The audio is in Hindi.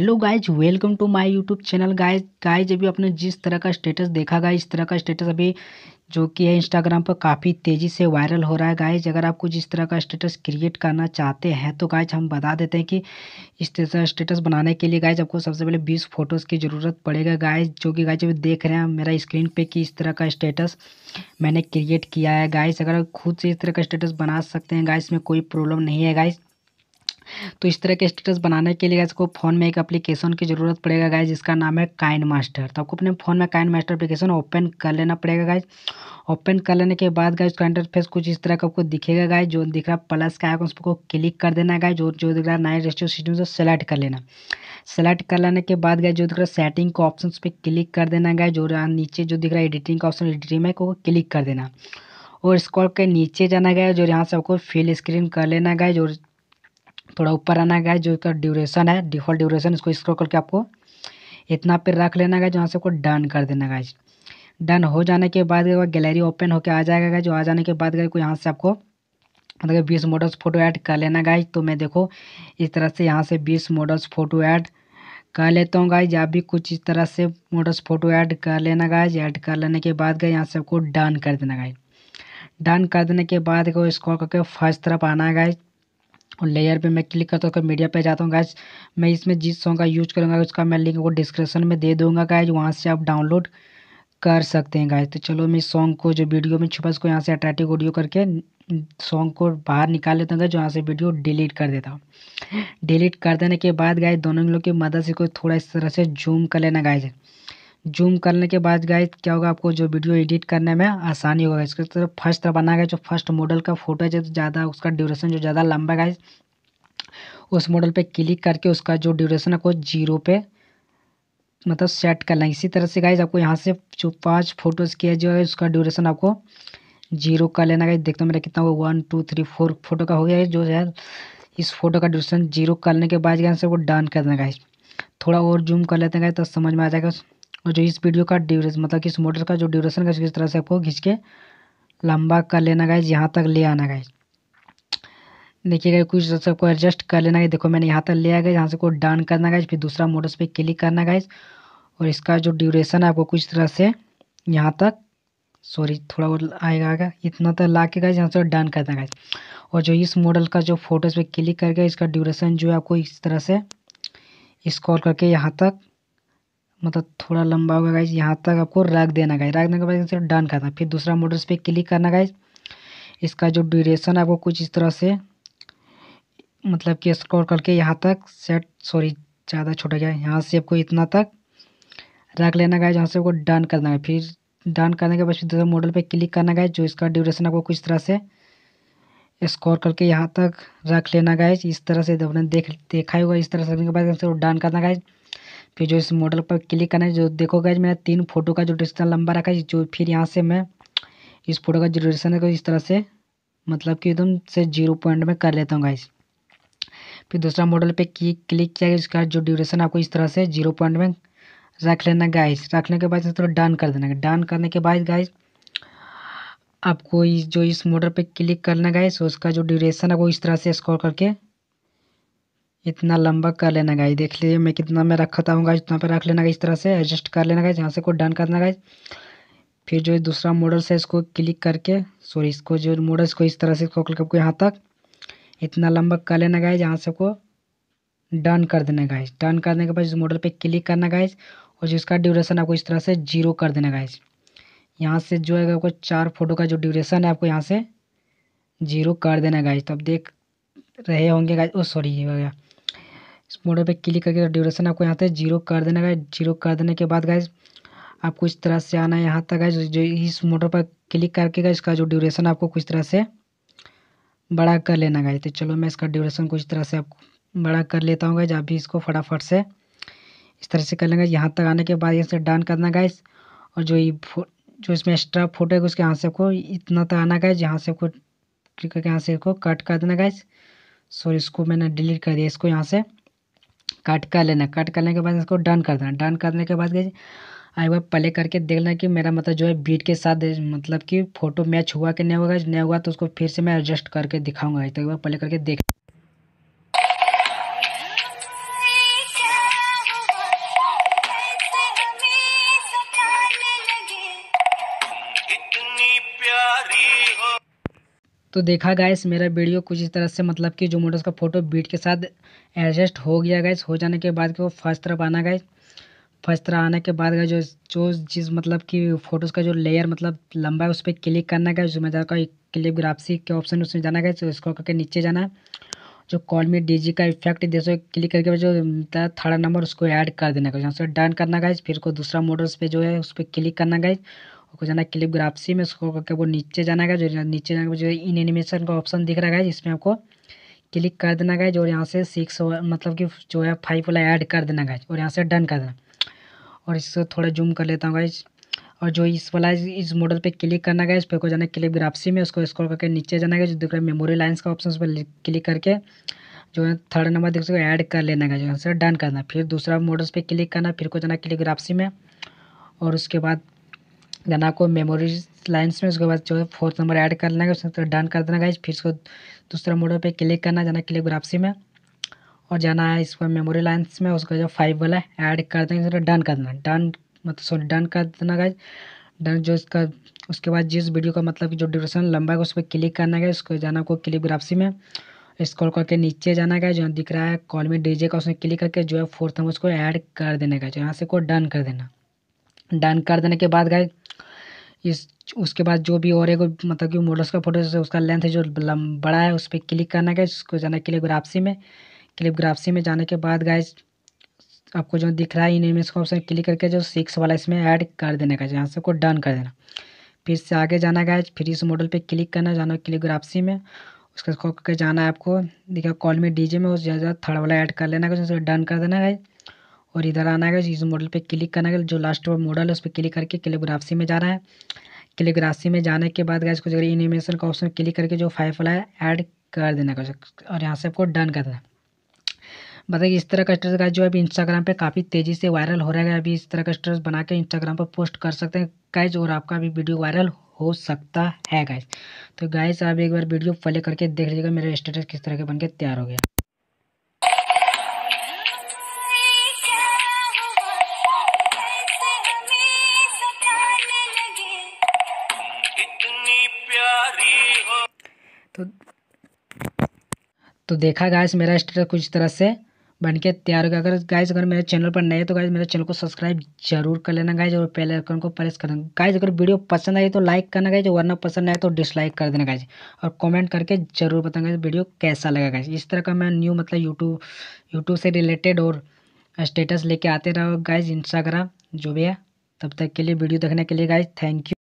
hello guys welcome to my YouTube channel guys guys अभी आपने जिस तरह का स्टेटस देखा गाइज इस तरह का स्टेटस अभी जो कि है इंस्टाग्राम पर काफ़ी तेज़ी से वायरल हो रहा है गाइज अगर आप कुछ इस तरह का स्टेटस क्रिएट करना चाहते हैं तो गाइज हम बता देते हैं कि इस तरह का स्टेटस बनाने के लिए गाइज आपको सबसे पहले बीस फ़ोटोज़ की ज़रूरत पड़ेगा गाइज जो कि गाइज अभी देख रहे हैं मेरा स्क्रीन पर कि इस तरह का स्टेटस मैंने क्रिएट किया है गाइज अगर खुद से इस तरह का स्टेटस बना सकते हैं गाइज में कोई प्रॉब्लम नहीं है गाइज़ तो इस तरह के स्टेटस बनाने के लिए गैस को फ़ोन में एक एप्लीकेशन की ज़रूरत पड़ेगा गाइज जिसका नाम है काइन मास्टर तो आपको अपने फ़ोन में काइन मास्टर एप्लीकेशन ओपन कर लेना पड़ेगा गाइज ओपन कर लेने के बाद गाइज उसका इंटरफेस कुछ इस तरह का आपको दिखेगा गाय जो दिख रहा प्लस का आएगा उस पर क्लिक कर देना गाइज जो जो दिख रहा है नाइन रेस्टो सिस्टम से सेलेक्ट कर लेना सेलेक्ट कर लेने के बाद गए जो दिख रहा है सेटिंग का ऑप्शन पे क्लिक कर देना गए जो नीचे जो दिख रहा है एडिटिंग का ऑप्शन एडिटिंग में को क्लिक कर देना और स्क्रॉल के नीचे जाना गया जो यहाँ से आपको फिल स्क्रीन कर लेना गया जो थोड़ा ऊपर आना गया जो इसका ड्यूरेशन है डिफॉल्ट ड्यूरेशन इसको स्क्रॉल करके आपको इतना पे रख लेना गाइज जहाँ से आपको डन कर देना गाइज डन हो जाने के बाद गैलरी ओपन होकर आ जाएगा जो आ जाने के बाद गए यहाँ से आपको मतलब बीस मॉडल्स फ़ोटो ऐड कर लेना गाइज तो मैं देखो इस तरह से यहाँ से बीस मॉडल्स फ़ोटो ऐड कर लेता हूँ गाइज या भी कुछ इस तरह से मॉडल्स फ़ोटो ऐड कर लेना गाइज ऐड कर लेने के बाद गए यहाँ से आपको डन कर देना गाइज डन कर देने के बाद को स्क्रॉल करके फर्स्ट तरफ आना है गाइज और लेयर पे मैं क्लिक करता हूँ उसका मीडिया पे जाता हूँ गाइज मैं इसमें जिस सॉन्ग का यूज़ करूँगा उसका मैं लिंक वो डिस्क्रिप्शन में दे दूँगा गाइज वहाँ से आप डाउनलोड कर सकते हैं गाइज तो चलो मैं सॉन्ग को जो वीडियो में छुपा उसको यहाँ से अट्रैक्टिव ऑडियो करके सॉन्ग को बाहर निकाल लेता हूँ जो यहाँ से वीडियो डिलीट कर देता हूँ डिलीट कर देने के बाद गाइज दोनों लोग की मदद से कोई थोड़ा इस तरह से जूम कर लेना गाइज जूम करने के बाद गाइज क्या होगा आपको जो वीडियो एडिट करने में आसानी होगा इसके तरफ फर्स्ट बना गया जो फर्स्ट मॉडल का फोटो है जो ज़्यादा उसका ड्यूरेशन जो ज़्यादा लंबा गाइज उस मॉडल पे क्लिक करके उसका जो ड्यूरेशन है को जीरो पे मतलब सेट कर लेंगे इसी तरह से गाइज आपको यहाँ से जो पाँच फोटोज़ किया जो है उसका ड्यूरेशन आपको जीरो कर लेना गाइज देखते हो मेरा कितना हो one two three four photo का हो गया जो है इस फोटो का ड्यूरेशन जीरो करने के बाद यहाँ से वो डन कर देना गाइज थोड़ा और जूम कर लेते हैं गाइज तो समझ में आ जाएगा और जो इस वीडियो का ड्यूरेशन मतलब कि इस मोटर का जो ड्यूरेशन का किस तरह से आपको खींच के लंबा कर लेना गाइज यहाँ तक ले आना गाइज देखिएगा कुछ तरह से एडजस्ट कर लेना है देखो मैंने यहाँ तक ले आया गया यहाँ से को डन करना गाइज फिर दूसरा मोटर्स पर क्लिक करना गाइज और इसका जो ड्यूरेशन है आपको कुछ तरह से यहाँ तक सॉरी थोड़ा बहुत आएगा आएगा इतना तक ला के गाइज यहाँ से डन करना गाइज और जो इस मॉडल का जो फोटोज़ पे क्लिक करके इसका ड्यूरेशन जो है आपको इस तरह से स्क्रॉल करके यहाँ तक मतलब थोड़ा लंबा होगा गाइज यहाँ तक आपको रख देना गाइज रख देने के बाद डन करना फिर दूसरा मोटर्स पे क्लिक करना गाइज इसका जो ड्यूरेशन आपको कुछ इस तरह से मतलब कि स्क्रॉल करके यहाँ तक सेट सॉरी ज़्यादा छोटा गया यहाँ से आपको इतना तक रख लेना गाइज यहाँ से आपको डन करना है फिर डन करने के बाद फिर दूसरा मॉडल पर क्लिक करना गाइज जो इसका ड्यूरेशन आपको कुछ तरह से स्कोर करके यहाँ तक रख लेना गाइज इस तरह से देख देखा होगा इस तरह से रखने के बाद डन करना गाइज फिर जो इस मॉडल पर क्लिक करना है जो देखो देखोगे मेरा तीन फोटो का जो डिस्टेंस लंबा रखा है जो फिर यहाँ से मैं इस फोटो का जो डिस्टेंस है इस तरह से मतलब कि एकदम से जीरो पॉइंट में कर लेता हूँ गाइस फिर दूसरा मॉडल पे की क्लिक किया गया इसका जो ड्यूरेशन आपको इस तरह से जीरो पॉइंट में रख लेना गाइस रखने के बाद थोड़ा डन कर देना डन करने के बाद गाइज आपको इस जो इस मॉडल पे क्लिक करना गाइस उसका जो ड्यूरेशन है वो इस तरह से स्क्रॉल करके इतना लंबा कर लेना गाई देख लीजिए मैं कितना में रखता हूँ गाइज उतना पे रख लेना इस तरह से एडजस्ट कर लेना गाइज यहाँ से कोई डन करना गाइज फिर जो दूसरा मॉडल है इसको क्लिक करके सॉरी इसको जो मॉडल इसको इस तरह से इसको आपको यहाँ तक इतना लंबा कर लेना गाइज यहाँ से को डन कर देना गाइज डन करने के बाद इस मॉडल पर क्लिक करना गाइज और जिसका ड्यूरेशन आपको इस तरह से जीरो कर देना गाइज यहाँ से जो है आपको चार फोटो का जो ड्यूरेशन है आपको यहाँ से जीरो कर देना गाइज तो आप देख रहे होंगे गाइज ओ सॉरी ये हो गया इस मॉडल पे क्लिक करके ड्यूरेशन आपको यहाँ से जीरो कर देना गाइज जीरो कर देने के बाद गाइज आपको इस तरह से आना है यहाँ तक गाइज जो इस मोटर पर क्लिक करके गाइज इसका जो ड्यूरेशन आपको कुछ तरह से बड़ा कर लेना गाइज तो चलो मैं इसका ड्यूरेशन कुछ तरह से आपको बड़ा कर लेता हूँ गाइज आप भी इसको फटाफट से इस तरह से कर लेंगे यहाँ तक आने के बाद यहाँ से डन करना गाइज और जो ये जो इसमें एक्स्ट्रा फोटो है उसके यहाँ से आपको इतना तक आना गाइज यहाँ से आपको क्लिक करके यहाँ से इसको कट कर देना गाइज सॉरी इसको मैंने डिलीट कर दिया इसको यहाँ से कट कर लेना कट करने के बाद इसको डन कर देना डन करने के बाद आई बार प्ले करके देखना कि मेरा मतलब जो है बीट के साथ मतलब कि फ़ोटो मैच हुआ कि नहीं होगा नहीं हुआ तो उसको फिर से मैं एडजस्ट करके दिखाऊंगा एक बार प्ले करके देख तो देखा गाइस मेरा वीडियो कुछ इस तरह से मतलब कि जो मोटर्स का फोटो बीट के साथ एडजस्ट हो गया गाइस हो जाने के बाद के वो फर्स्ट तरफ आना गए फर्स्ट तरह आने के बाद जो जो जिस मतलब कि फ़ोटोज़ का जो लेयर मतलब लंबा है उस पर क्लिक करना गया उसमें जाकर क्लिप ग्राफसी के ऑप्शन उसमें जाना गया उसको तो करके नीचे जाना जो कॉल में डीजी का इफेक्ट दे सो क्लिक करके जो थर्ड मतलब नंबर उसको ऐड कर देना जहाँ से डन करना गए फिर को दूसरा मोटर्स पे पर जो है उस पर क्लिक करना गया आपको जाना है क्लिप ग्राफसी में उसको करके आपको नीचे जाना है जो नीचे जाने जो इन एनिमेशन का ऑप्शन दिख रहा है जिसमें आपको क्लिक कर देना गए और यहाँ से सिक्स मतलब कि जो है फाइव वाला ऐड कर देना गए और यहाँ से डन कर देना और इसको थोड़ा जूम कर लेता हूँ गाइज और जो इस वाला इस मॉडल पे क्लिक करना गया इस पर को जाना क्लिप ग्राफसी में उसको स्क्रॉल मतलब करके नीचे जाना गया जो दिख रहा है मेमोरी लाइन्स का ऑप्शन उस पर क्लिक करके जो है थर्ड नंबर दिख उसको ऐड कर लेना गया जो है डन करना फिर दूसरा मॉडल्स पर क्लिक करना फिर को जाना क्लिक ग्राफसी में और उसके बाद देन आपको मेमोरी लाइन्स में उसके बाद जो है फोर्थ नंबर ऐड कर लेना है उसके बाद डन कर देना गाइज फिर उसको दूसरा मोडल पे क्लिक करना जाना क्लिक ग्राफसी में और जाना है इसको मेमोरी लाइन्स में उसका जो फाइव वाला है ऐड कर देंगे उसका डन कर देना डन मतलब सॉरी डन कर देना गाइज मतलब डन जो इसका उसके बाद जिस वीडियो का मतलब जो ड्यूरेशन लंबा है उस पर क्लिक करना है उसको जाना आपको क्लिप ग्राफसी में स्क्रॉल करके नीचे जाना है जो दिख रहा है कॉल में डीजे का उसमें क्लिक करके जो है फोर्थ नंबर उसको ऐड कर देने का जो यहाँ से को डन कर देना डन कर देने के बाद गाइज इस उसके बाद जो भी और एक मतलब कि मोडल्स का फोटो उसका लेंथ है जो बड़ा है उस पर क्लिक करना गैस उसको जाना क्लिप ग्राफसी में क्लिप ग्राफसी में जाने के बाद गैस आपको जो दिख रहा है इन इमेज का ऑप्शन क्लिक करके जो सिक्स वाला इसमें ऐड कर देना का यहाँ से को डन कर देना फिर से आगे जाना गैस फिर इस मॉडल पे क्लिक करना जाना क्लिक ग्राफसी में उसके जाना है आपको देखिए कॉल में डीजे में उस ज़्यादा थर्ड वाला ऐड कर लेना उसको डन कर देना गैस और इधर आना है इस मॉडल पे क्लिक करना है जो लास्ट मॉडल है उस पर क्लिक करके क्लियोग्राफी में जाना है क्लियोग्राफी में जाने के बाद गैस कुछ एनिमेशन का ऑप्शन क्लिक करके जो फाइव वाला है ऐड कर देना का और यहाँ से आपको डन कर देना बताइए इस तरह का स्टेटस गाइस जो अभी इंस्टाग्राम पे काफ़ी तेज़ी से वायरल हो रहा है अभी इस तरह का स्टेटस बना के इंस्टाग्राम पर पोस्ट कर सकते हैं गैज और आपका भी वीडियो वायरल हो सकता है गैज तो गाइज आप एक बार वीडियो फले करके देख लीजिएगा मेरा स्टेटस किस तरह के बन के तैयार हो गया तो तो देखा गाइस मेरा स्टेटस कुछ तरह से बन के तैयार हो गया अगर गाइज अगर मेरे चैनल पर नए हैं तो गाइज मेरे चैनल को सब्सक्राइब जरूर कर लेना गाइस और पहले आइकन को प्रेस करना गाइज अगर वीडियो पसंद आई तो लाइक करना गाइस वरना पसंद आए तो डिसलाइक कर देना गाइज और कमेंट करके जरूर बताना गाइज वीडियो कैसा लगा गाइज इस तरह का मैं न्यू मतलब यूट्यूब यूट्यूब से रिलेटेड और स्टेटस लेके आते रहो गाइज इंस्टाग्राम जो भी है तब तक के लिए वीडियो देखने के लिए गाइज थैंक यू